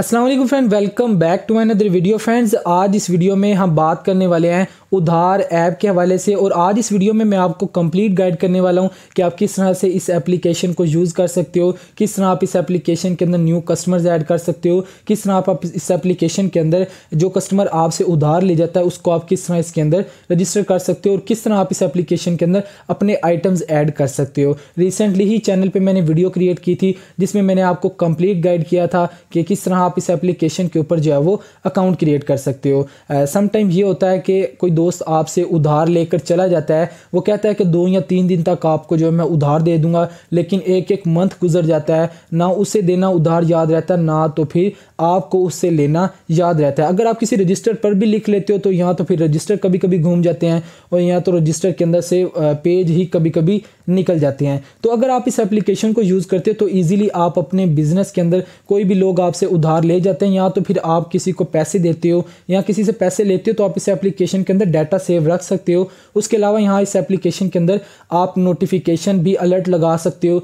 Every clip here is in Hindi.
Aslam friend welcome back to another video friends आज इस वीडियो में हम बात करने वाले हैं उधार ऐप के हवाले से और आज इस वीडियो में मैं आपको कंप्लीट गाइड करने वाला हूं कि आप किस तरह से इस एप्लीकेशन को यूज़ कर सकते हो किस तरह आप इस एप्लीकेशन के अंदर न्यू कस्टमर्स ऐड कर सकते हो किस तरह आप इस एप्लीकेशन के अंदर जो कस्टमर आपसे उधार ले जाता है उसको आप किस तरह इसके अंदर रजिस्टर कर सकते हो और किस तरह आप इस एप्लीकेशन के अंदर अपने आइटम्स ऐड कर सकते हो रिसेंटली ही चैनल पर मैंने वीडियो क्रिएट की थी जिसमें मैंने आपको कंप्लीट गाइड किया था कि किस तरह आप इस एप्लीकेशन के ऊपर जो है वो अकाउंट क्रिएट कर सकते हो समटाइम ये होता है कि कोई दोस्त आपसे उधार लेकर चला जाता है वो कहता है कि दो या तीन दिन तक आपको जो है मैं उधार दे दूंगा लेकिन एक एक मंथ गुजर जाता है ना उसे देना उधार याद रहता है ना तो फिर आपको उससे लेना याद रहता है अगर आप किसी रजिस्टर पर भी लिख लेते हो तो यहाँ तो फिर रजिस्टर कभी कभी घूम जाते हैं और यहाँ तो रजिस्टर के अंदर से पेज ही कभी कभी निकल जाते हैं तो अगर आप इस एप्लीकेशन को यूज़ करते हो तो ईजिली आप अपने बिजनेस के अंदर कोई भी लोग आपसे उधार ले जाते हैं या तो फिर आप किसी को पैसे देते हो या किसी से पैसे लेते हो तो आप इस एप्लीकेशन के अंदर डाटा सेव रख सकते हो उसके अलावा यहाँ इस एप्लीकेशन के अंदर आप नोटिफिकेशन भी अलर्ट लगा सकते हो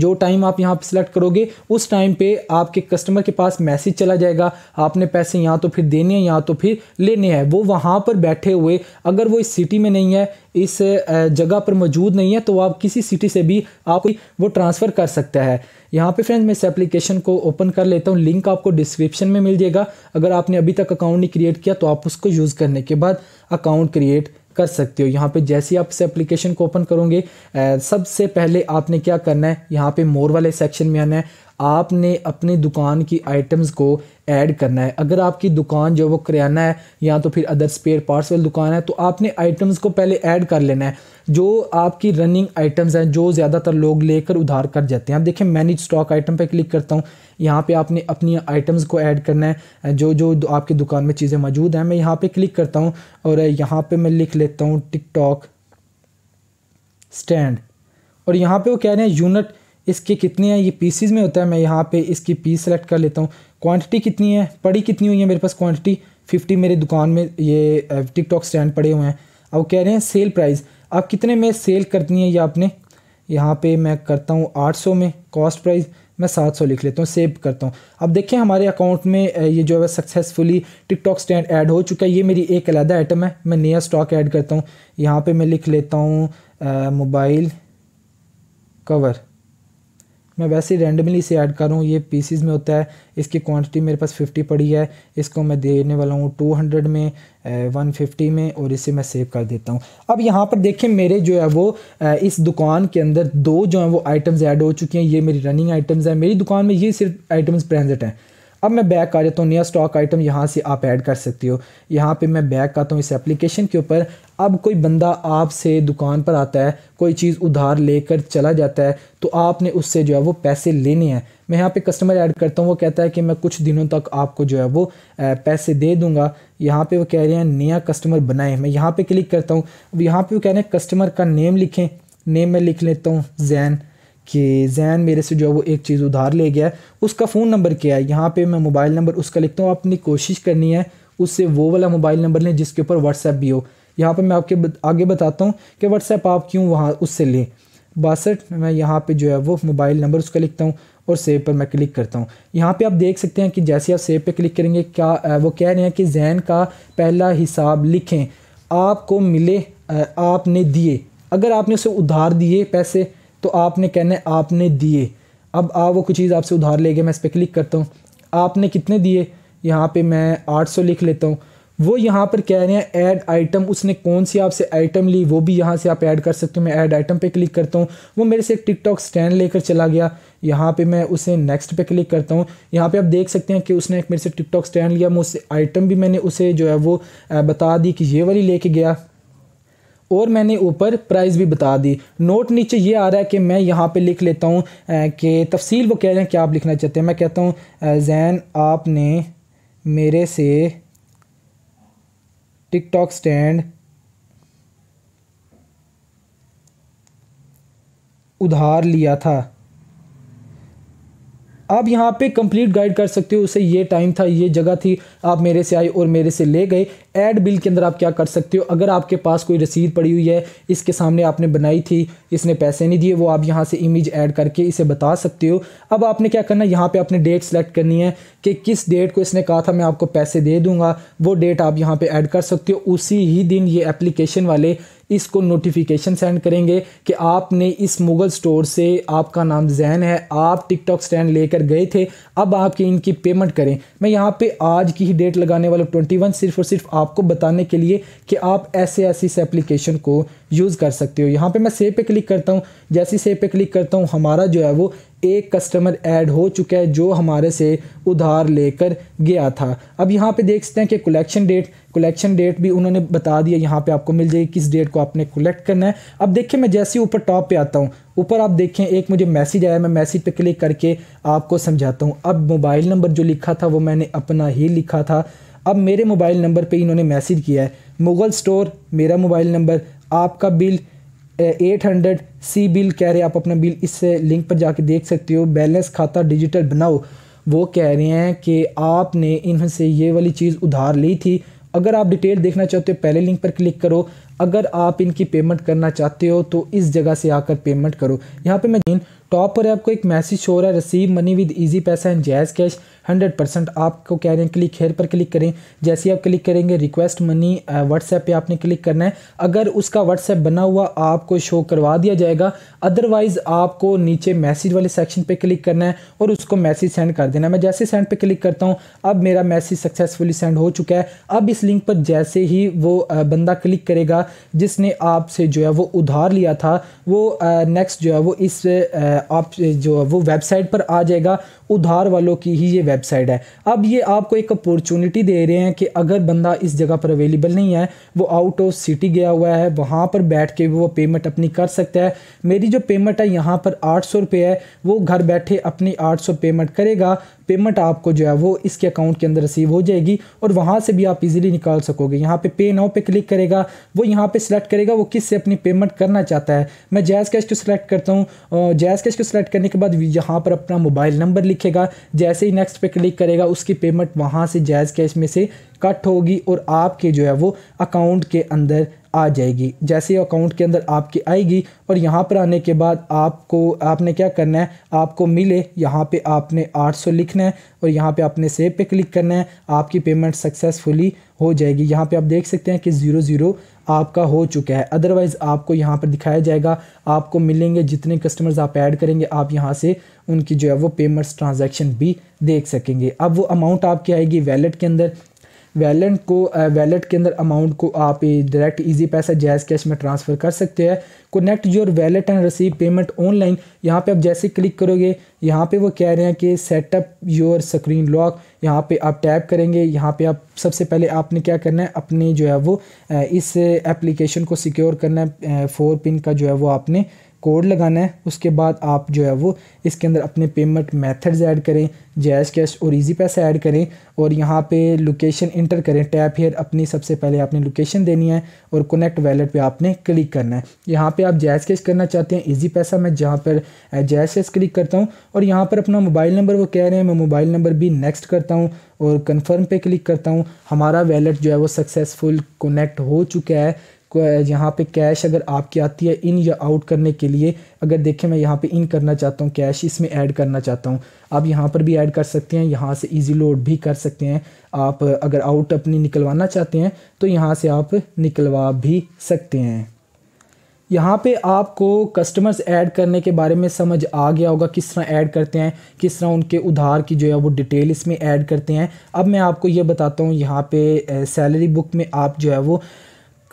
जो टाइम आप यहाँ पर सिलेक्ट करोगे उस टाइम पर आपके कस्टमर के पास मैसेज चला जाएगा आपने पैसे या तो फिर देने हैं या तो फिर लेने हैं वो वहाँ पर बैठे हुए अगर वो इस सिटी में नहीं है इस जगह पर मौजूद नहीं है तो आप किसी सिटी से भी आप वो ट्रांसफ़र कर सकता है यहाँ पे फ्रेंड्स मैं इस एप्लीकेशन को ओपन कर लेता हूँ लिंक आपको डिस्क्रिप्शन में मिल जाएगा अगर आपने अभी तक अकाउंट नहीं क्रिएट किया तो आप उसको यूज़ करने के बाद अकाउंट क्रिएट कर सकते हो यहाँ पे जैसे आप इसे एप्लीकेशन को ओपन करोगे सबसे पहले आपने क्या करना है यहाँ पे मोर वाले सेक्शन में आना है आपने अपनी दुकान की आइटम्स को ऐड करना है अगर आपकी दुकान जो वो करियाना है या तो फिर अदर स्पेयर पार्ट्स वाली दुकान है तो आपने आइटम्स को पहले ऐड कर लेना है जो आपकी रनिंग आइटम्स हैं जो ज़्यादातर लोग लेकर उधार कर जाते हैं आप देखें मैनेज स्टॉक आइटम पर क्लिक करता हूँ यहाँ पे आपने अपनी आइटम्स को ऐड करना है जो जो आपकी दुकान में चीज़ें मौजूद हैं मैं यहाँ पे क्लिक करता हूँ और यहाँ पे मैं लिख लेता हूँ टिकटॉक स्टैंड और यहाँ पे वो कह रहे हैं यूनिट इसके कितने हैं ये पीसीज में होता है मैं यहाँ पे इसकी पीस सेलेक्ट कर लेता हूँ क्वांटिटी कितनी है पड़ी कितनी हुई है मेरे पास क्वान्टिटी फिफ्टी मेरे दुकान में ये टिकटॉक स्टैंड पड़े हुए हैं अब कह रहे हैं सेल प्राइज आप कितने में सेल करनी है ये आपने यहाँ पे मैं करता हूँ 800 में कॉस्ट प्राइस मैं 700 लिख लेता हूँ सेव करता हूँ अब देखें हमारे अकाउंट में ये जो है सक्सेसफुली टिकटॉक स्टैंड ऐड हो चुका है ये मेरी एक अलहदा आइटम है मैं नया स्टॉक ऐड करता हूँ यहाँ पे मैं लिख लेता हूँ मोबाइल कवर मैं वैसे ही रेंडमली इसे ऐड कर रहा हूँ ये पीसीज में होता है इसकी क्वांटिटी मेरे पास 50 पड़ी है इसको मैं देने वाला हूँ 200 में 150 में और इसे मैं सेव कर देता हूँ अब यहाँ पर देखें मेरे जो है वो इस दुकान के अंदर दो जो है वो आइटम्स ऐड हो चुकी हैं ये मेरी रनिंग आइटम्स हैं मेरी दुकान में ये सिर्फ आइटम्स प्रेजेंट हैं अब मैं बैक आ जाता हूँ नया स्टॉक आइटम यहाँ से आप ऐड कर सकते हो यहाँ पे मैं बैक आता हूँ इस एप्लीकेशन के ऊपर अब कोई बंदा आपसे दुकान पर आता है कोई चीज़ उधार लेकर चला जाता है तो आपने उससे जो है वो पैसे लेने हैं मैं यहाँ पे कस्टमर ऐड करता हूँ वो कहता है कि मैं कुछ दिनों तक आपको जो है वो पैसे दे दूँगा यहाँ पर वो कह रहे हैं नया कस्टमर बनाए मैं यहाँ पर क्लिक करता हूँ यहाँ पर वो कह रहे हैं कस्टमर का नेम लिखें नेम मैं लिख लेता हूँ जैन कि जैन मेरे से जो है वो एक चीज़ उधार ले गया उसका फ़ोन नंबर क्या है यहाँ पे मैं मोबाइल नंबर उसका लिखता हूँ अपनी कोशिश करनी है उससे वो वाला मोबाइल नंबर लें जिसके ऊपर व्हाट्सएप भी हो यहाँ पर मैं आपके आगे बताता हूँ कि व्हाट्सएप आप क्यों वहाँ उससे लें बासठ मैं यहाँ पर जो है वो मोबाइल नंबर उसका लिखता हूँ और सेब पर मैं क्लिक करता हूँ यहाँ पर आप देख सकते हैं कि जैसे आप सेब पर क्लिक करेंगे क्या वो कह रहे हैं कि जैन का पहला हिसाब लिखें आपको मिले आपने दिए अगर आपने उसे उधार दिए पैसे तो आपने कहना है आपने दिए अब आ वो कुछ चीज़ आपसे उधार ले गए मैं इस पर क्लिक करता हूँ आपने कितने दिए यहाँ पे मैं 800 लिख लेता हूँ वो यहाँ पर कह रहे हैं ऐड आइटम उसने कौन सी आपसे आइटम ली वो भी यहाँ से आप ऐड कर सकते हो मैं ऐड आइटम पे क्लिक करता हूँ वो मेरे से एक टिकटॉक स्टैंड लेकर चला गया यहाँ पे मैं उसे नेक्स्ट पे क्लिक करता हूँ यहाँ पे आप देख सकते हैं कि उसने एक मेरे से टिकटॉक स्टैंड लिया मैं उससे आइटम भी मैंने उसे जो है वो बता दी कि ये वाली लेके गया और मैंने ऊपर प्राइस भी बता दी नोट नीचे ये आ रहा है कि मैं यहाँ पे लिख लेता हूँ कि तफसील वो कह रहे हैं कि आप लिखना चाहते हैं मैं कहता हूँ जैन आपने मेरे से टिकटॉक स्टैंड उधार लिया था आप यहाँ पे कंप्लीट गाइड कर सकते हो उसे ये टाइम था ये जगह थी आप मेरे से आए और मेरे से ले गए एड बिल के अंदर आप क्या कर सकते हो अगर आपके पास कोई रसीद पड़ी हुई है इसके सामने आपने बनाई थी इसने पैसे नहीं दिए वो आप यहाँ से इमेज ऐड करके इसे बता सकते हो अब आपने क्या करना है यहाँ पर आपने डेट सेलेक्ट करनी है कि किस डेट को इसने कहा था मैं आपको पैसे दे दूँगा वो डेट आप यहाँ पर ऐड कर सकते हो उसी ही दिन ये एप्लीकेशन वाले इसको नोटिफिकेशन सेंड करेंगे कि आपने इस मुगल स्टोर से आपका नाम जैन है आप टिकटॉक स्टैंड लेकर गए थे अब आपकी इनकी पेमेंट करें मैं यहाँ पे आज की ही डेट लगाने वाला ट्वेंटी वन सिर्फ और सिर्फ आपको बताने के लिए कि आप ऐसे ऐसे इस एप्लीकेशन को यूज़ कर सकते हो यहाँ पे मैं सेव पे क्लिक करता हूँ जैसे सेव पे क्लिक करता हूँ हमारा जो है वो एक कस्टमर ऐड हो चुका है जो हमारे से उधार लेकर गया था अब यहाँ पे देख सकते हैं कि कलेक्शन डेट कलेक्शन डेट भी उन्होंने बता दिया यहाँ पे आपको मिल जाएगी किस डेट को आपने कलेक्ट करना है अब देखिए मैं जैसे ही ऊपर टॉप पे आता हूँ ऊपर आप देखें एक मुझे मैसेज आया मैं मैसेज पे क्लिक करके आपको समझाता हूँ अब मोबाइल नंबर जो लिखा था वो मैंने अपना ही लिखा था अब मेरे मोबाइल नंबर पर इन्होंने मैसेज किया है मुगल स्टोर मेरा मोबाइल नंबर आपका बिल एट हंड्रेड सी बिल कह रहे हैं आप अपना बिल इस लिंक पर जाके देख सकते हो बैलेंस खाता डिजिटल बनाओ वो कह रहे हैं कि आपने इनसे ये वाली चीज़ उधार ली थी अगर आप डिटेल देखना चाहते हो पहले लिंक पर क्लिक करो अगर आप इनकी पेमेंट करना चाहते हो तो इस जगह से आकर पेमेंट करो यहाँ पे मैं टॉप पर आपको एक मैसेज हो रहा है receive money with Easypaisa and JazzCash hundred percent आपको कह रहे हैं क्लिक हेयर पर क्लिक करें जैसे ही आप क्लिक करेंगे रिक्वेस्ट मनी व्हाट्सएप पे आपने क्लिक करना है अगर उसका व्हाट्सएप बना हुआ आपको शो करवा दिया जाएगा अदरवाइज़ आपको नीचे मैसेज वाले सेक्शन पर क्लिक करना है और उसको मैसेज सेंड कर देना है मैं जैसे सेंड पर क्लिक करता हूँ अब मेरा मैसेज सक्सेसफुली सेंड हो चुका है अब इस लिंक पर जैसे ही वो बंदा क्लिक करेगा जिसने आपसे जो है वो उधार लिया था वो नेक्स्ट जो है वो इस आप जो है वो वेबसाइट पर आ जाएगा उधार वालों की ही ये वेबसाइट है अब ये आपको एक अपॉर्चुनिटी दे रहे हैं कि अगर बंदा इस जगह पर अवेलेबल नहीं है वो आउट ऑफ सिटी गया हुआ है वहाँ पर बैठ के भी वो पेमेंट अपनी कर सकता है मेरी जो पेमेंट है यहाँ पर आठ सौ है वो घर बैठे अपनी आठ सौ पेमेंट करेगा पेमेंट आपको जो है वो इसके अकाउंट के अंदर रिसीव हो जाएगी और वहाँ से भी आप इजीली निकाल सकोगे यहाँ पे पे नाउ पे क्लिक करेगा वो यहाँ पे सिलेक्ट करेगा वो किस से अपनी पेमेंट करना चाहता है मैं जैज कैश को सिलेक्ट करता हूँ जैज कैश को सिलेक्ट करने के बाद यहाँ पर अपना मोबाइल नंबर लिखेगा जैसे ही नेक्स्ट पे क्लिक करेगा उसकी पेमेंट वहाँ से जैज़ कैश में से कट होगी और आपके जो है वो अकाउंट के अंदर आ जाएगी जैसे अकाउंट के अंदर आपकी आएगी और यहाँ पर आने के बाद आपको आपने क्या करना है आपको मिले यहाँ पे आपने 800 लिखना है और यहाँ पे आपने सेव पे क्लिक करना है आपकी पेमेंट सक्सेसफुली हो जाएगी यहाँ पे आप देख सकते हैं कि ज़ीरो ज़ीरो आपका हो चुका है अदरवाइज़ आपको यहाँ पर दिखाया जाएगा आपको मिलेंगे जितने कस्टमर्स आप ऐड करेंगे आप यहाँ से उनकी जो है वो पेमेंट्स ट्रांजेक्शन भी देख सकेंगे अब वो अमाउंट आपकी आएगी वैलेट के अंदर वैलेट को वैलेट uh, के अंदर अमाउंट को आप direct Easypaisa JazzCash में ट्रांसफ़र कर सकते हैं connect your wallet and receive payment online यहाँ पे आप जैसे क्लिक करोगे यहाँ पे वो कह रहे हैं कि सेटअप योर स्क्रीन लॉक यहाँ पे आप टैप करेंगे यहाँ पे आप सबसे पहले आपने क्या करना है अपने जो है वो uh, इस एप्लीकेशन को सिक्योर करना है फोर uh, पिन का जो है वो आपने कोड लगाना है उसके बाद आप जो है वो इसके अंदर अपने पेमेंट मेथड्स ऐड करें जैश कैश और इजी पैसा ऐड करें और यहाँ पे लोकेशन इंटर करें टैप हेयर अपनी सबसे पहले आपने लोकेशन देनी है और कनेक्ट वैलेट पे आपने क्लिक करना है यहाँ पे आप जैश कैश करना चाहते हैं इजी पैसा मैं जहाँ पर जैस कैश क्लिक करता हूँ और यहाँ पर अपना मोबाइल नंबर वो कह रहे हैं मैं मोबाइल नंबर भी नेक्स्ट करता हूँ और कन्फर्म पर क्लिक करता हूँ हमारा वैलेट जो है वो सक्सेसफुल कोनेक्ट हो चुका है यहाँ पे कैश अगर आपकी आती है इन या आउट करने के लिए अगर देखें मैं यहाँ पे इन करना चाहता हूँ कैश इसमें ऐड करना चाहता हूँ आप यहाँ पर भी ऐड कर सकते हैं यहाँ से इजी लोड भी कर सकते हैं आप अगर आउट अपनी निकलवाना चाहते हैं तो यहाँ से आप निकलवा भी सकते हैं यहाँ पे आपको कस्टमर्स ऐड करने के बारे में समझ आ गया होगा किस तरह ऐड करते हैं किस तरह उनके उधार की जो है वो डिटेल इसमें ऐड करते हैं अब मैं आपको ये बताता हूँ यहाँ पे सैलरी बुक में आप जो है वो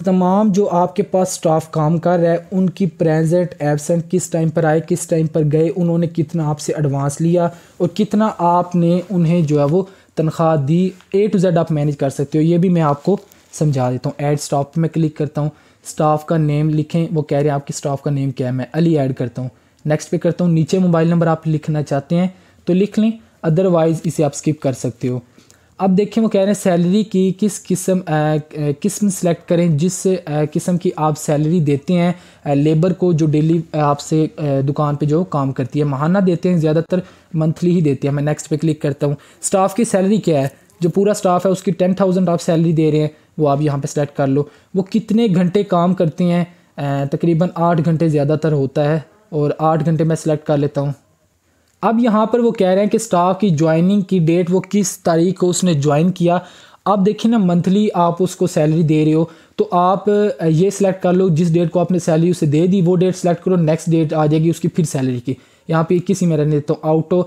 तमाम जो आपके पास स्टाफ काम कर रहा है उनकी प्रेजेंट एबसेंट किस टाइम पर आए किस टाइम पर गए उन्होंने कितना आपसे एडवांस लिया और कितना आपने उन्हें जो है वो तनख्वाह दी ए टू जेड आप मैनेज कर सकते हो ये भी मैं आपको समझा देता हूँ ऐड स्टाफ में क्लिक करता हूँ स्टाफ का नेम लिखें वो कह रहे हैं आपकी स्टाफ का नेम क्या है मैं अली ऐड करता हूँ नेक्स्ट पे करता हूँ नीचे मोबाइल नंबर आप लिखना चाहते हैं तो लिख लें अदरवाइज़ इसे आप स्किप कर सकते हो अब देखिए वो कह रहे हैं सैलरी की किस किस्म किस्म सेलेक्ट करें जिस किस्म की आप सैलरी देते हैं लेबर को जो डेली आपसे दुकान पे जो काम करती है महाना देते हैं ज़्यादातर मंथली ही देते हैं मैं नेक्स्ट पे क्लिक करता हूँ स्टाफ की सैलरी क्या है जो पूरा स्टाफ है उसकी टेन थाउजेंड आप सैलरी दे रहे हैं वो आप यहाँ पर सेलेक्ट कर लो वो कितने घंटे काम करते हैं तकरीबन आठ घंटे ज़्यादातर होता है और आठ घंटे मैं सेलेक्ट कर लेता हूँ अब यहाँ पर वो कह रहे हैं कि स्टाफ की ज्वाइनिंग की डेट वो किस तारीख को उसने ज्वाइन किया अब देखिए ना मंथली आप उसको सैलरी दे रहे हो तो आप ये सिलेक्ट कर लो जिस डेट को आपने सैलरी उसे दे दी वो डेट सेलेक्ट करो नेक्स्ट डेट आ जाएगी उसकी फिर सैलरी की यहाँ पे इक्कीस ही मैं रहने देता हूँ आउटो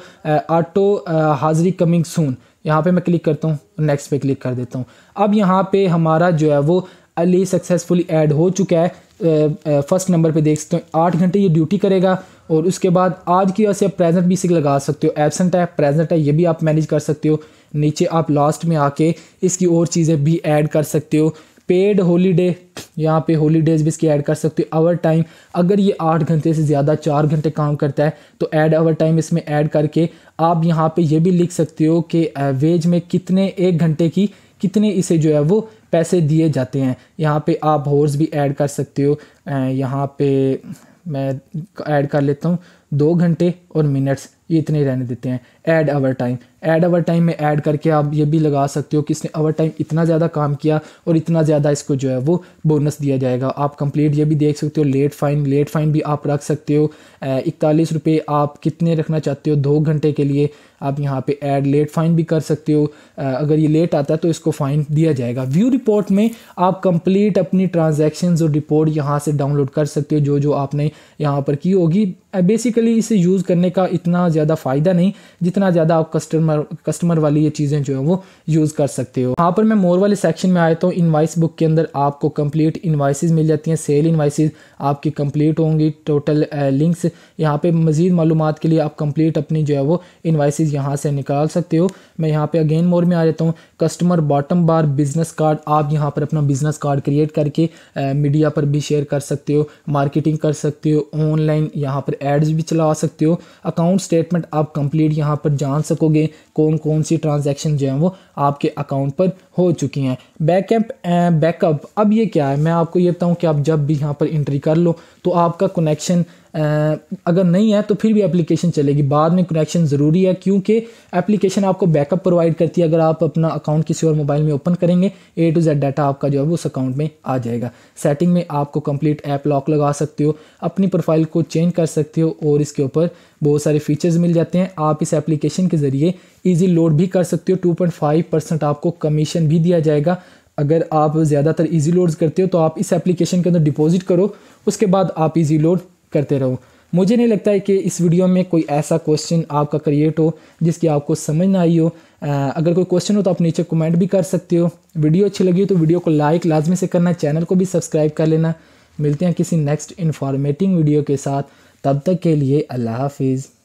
आटो हाजिरी कमिंग सून यहाँ पे मैं क्लिक करता हूँ नेक्स्ट पे क्लिक कर देता हूँ अब यहाँ पे हमारा जो है वो अली सक्सेसफुली ऐड हो चुका है फर्स्ट नंबर पे देख सकते हो आठ घंटे ये ड्यूटी करेगा और उसके बाद आज की वजह से आप प्रेजेंट भी इसी लगा सकते हो एबसेंट है प्रेजेंट है ये भी आप मैनेज कर सकते हो नीचे आप लास्ट में आके इसकी और चीज़ें भी ऐड कर सकते हो पेड होलीडे यहाँ पे हॉलीडेज़ भी इसकी ऐड कर सकते हो आवर टाइम अगर ये आठ घंटे से ज़्यादा चार घंटे काम करता है तो ऐड आवर टाइम इसमें ऐड करके आप यहाँ पे ये भी लिख सकते हो कि वेज में कितने एक घंटे की कितने इसे जो है वो पैसे दिए जाते हैं यहाँ पे आप हॉर्स भी ऐड कर सकते हो यहाँ पे मैं ऐड कर लेता हूँ दो घंटे और मिनट्स ये इतने रहने देते हैं add hour time add hour time में ऐड करके आप ये भी लगा सकते हो कि इसने अवर टाइम इतना ज़्यादा काम किया और इतना ज़्यादा इसको जो है वो बोनस दिया जाएगा आप कंप्लीट ये भी देख सकते हो लेट फाइन लेट फाइन भी आप रख सकते हो इकतालीस रुपये आप कितने रखना चाहते हो दो घंटे के लिए आप यहाँ पर ऐड लेट फाइन भी कर सकते हो अगर ये लेट आता है तो इसको फाइन दिया जाएगा व्यू रिपोर्ट में आप कंप्लीट अपनी ट्रांजेक्शन और रिपोर्ट यहाँ से डाउनलोड कर सकते हो जो जो आपने यहाँ पर की होगी बेसिकली बेसिकली इसे यूज़ करने का इतना ज़्यादा फ़ायदा नहीं जितना ज़्यादा आप कस्टमर कस्टमर वाली ये चीज़ें जो है वो यूज़ कर सकते हो वहाँ पर मैं मोर वाले सेक्शन में आया तो इन्वाइस बुक के अंदर आपको कंप्लीट इन्वाइसेज मिल जाती हैं सेल इन्वाइसेज आपकी कंप्लीट होंगी टोटल लिंक्स यहाँ पर मज़ीद मालूम के लिए आप कंप्लीट अपनी जो है वो इन्वाइसेज यहाँ से निकाल सकते हो मैं यहाँ पर अगेन मोर में आ जाता हूँ customer bottom bar business card आप यहाँ पर अपना बिज़नेस कार्ड क्रिएट करके मीडिया uh, पर भी शेयर कर सकते हो मार्केटिंग कर सकते हो ऑनलाइन यहाँ पर एड्स भी चला सकते हो अकाउंट स्टेटमेंट आप कंप्लीट यहाँ पर जान सकोगे कौन कौन सी ट्रांजैक्शन जो हैं वो आपके अकाउंट पर हो चुकी हैं बैकअप बैकअप अब ये क्या है मैं आपको ये बताऊँ कि आप जब भी यहाँ पर इंट्री कर लो तो आपका कनेक्शन अगर नहीं है तो फिर भी एप्लीकेशन चलेगी बाद में कनेक्शन ज़रूरी है क्योंकि एप्लीकेशन आपको बैकअप प्रोवाइड करती है अगर आप अपना अकाउंट किसी और मोबाइल में ओपन करेंगे ए टू जेड डाटा आपका जो है वो उस अकाउंट में आ जाएगा सेटिंग में आपको कंप्लीट ऐप लॉक लगा सकते हो अपनी प्रोफाइल को चेंज कर सकते हो और इसके ऊपर बहुत सारे फीचर्स मिल जाते हैं आप इस एप्लीकेशन के ज़रिए ईजी लोड भी कर सकते हो टू परसेंट आपको कमीशन भी दिया जाएगा अगर आप ज़्यादातर ईजी लोड्स करते हो तो आप इस एप्लीकेशन के अंदर डिपॉजिट करो उसके बाद आप ईजी लोड करते रहो मुझे नहीं लगता है कि इस वीडियो में कोई ऐसा क्वेश्चन आपका क्रिएट हो जिसकी आपको समझ ना आई हो अगर कोई क्वेश्चन हो तो आप नीचे कमेंट भी कर सकते हो वीडियो अच्छी लगी हो तो वीडियो को लाइक लाजमी से करना चैनल को भी सब्सक्राइब कर लेना मिलते हैं किसी नेक्स्ट इन्फॉर्मेटिंग वीडियो के साथ तब तक के लिए अल्लाह हाफिज़